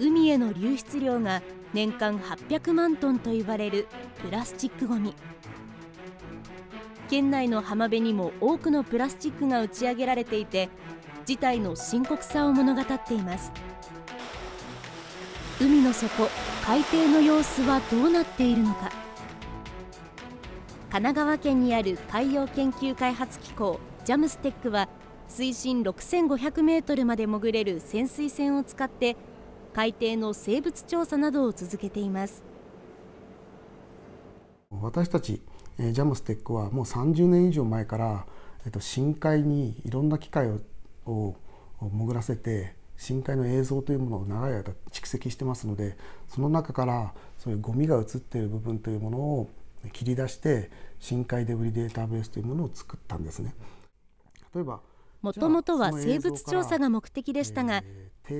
海への流出量が年間800万トンと言われるプラスチックごみ県内の浜辺にも多くのプラスチックが打ち上げられていて事態の深刻さを物語っています海の底海底の様子はどうなっているのか神奈川県にある海洋研究開発機構ジャムステックは水深6500メートルまで潜れる潜水船を使って海底の生物調査などを続けています私たちジャムステックはもう30年以上前から、えっと、深海にいろんな機械を潜らせて深海の映像というものを長い間蓄積してますのでその中からそういうゴミが映っている部分というものを切り出して深海デブリデータベースというものを作ったんですね。例えばもともとは生物調査が目的でしたが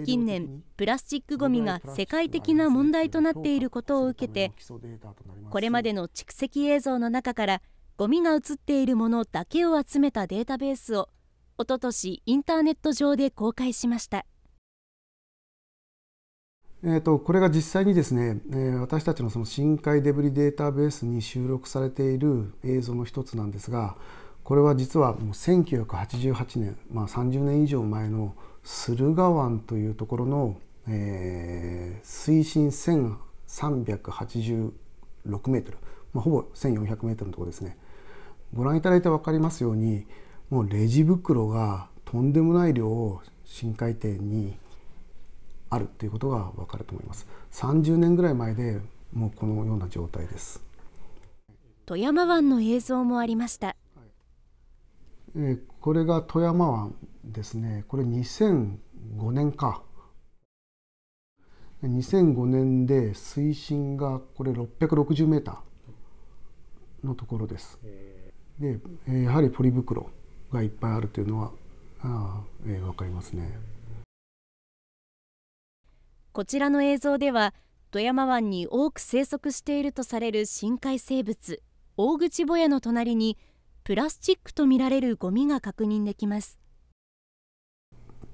近年プラスチックごみが世界的な問題となっていることを受けてこれまでの蓄積映像の中からごみが映っているものだけを集めたデータベースをおととしインターネット上で公開しました。えーと、とこれが実際にですね、えー、私たちのその深海デブリデータベースに収録されている映像の一つなんですが、これは実はもう1988年、まあ、30年以上前の駿河湾というところの、えー、水深1386メートル、まあ、ほぼ1400メートルのところですねご覧いただいて分かりますようにもうレジ袋がとんでもない量を深海底にあるということが分かると思います30年ぐらい前でもうこのような状態です富山湾の映像もありましたえこれが富山湾ですねこれ2005年か2005年で水深がこれ 660m のところですでやはりポリ袋がいっぱいあるというのはあ、えー、分かりますねこちらの映像では富山湾に多く生息しているとされる深海生物大口ボヤの隣にプラスチックとみられるゴミが確認できます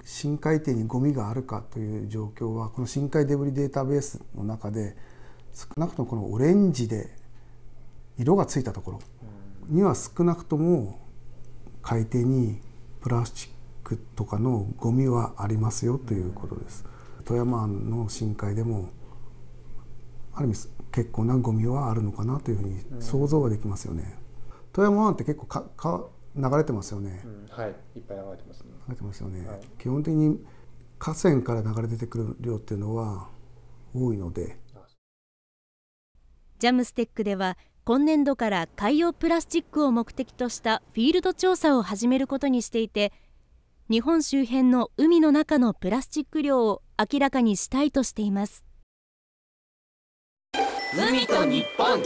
深海底にゴミがあるかという状況はこの深海デブリデータベースの中で少なくともこのオレンジで色がついたところには少なくとも海底にプラスチックとかのゴミはありますよということです。富山の深海でもある意味結構なゴミはあるのかなというふうに想像はできますよね。富山湾って結構かか流れてますよね、うん、はいいっぱい流れてます、ね、流れてますよね、はい、基本的に河川から流れ出てくる量っていうのは多いのでジャムステックでは今年度から海洋プラスチックを目的としたフィールド調査を始めることにしていて日本周辺の海の中のプラスチック量を明らかにしたいとしています海と日本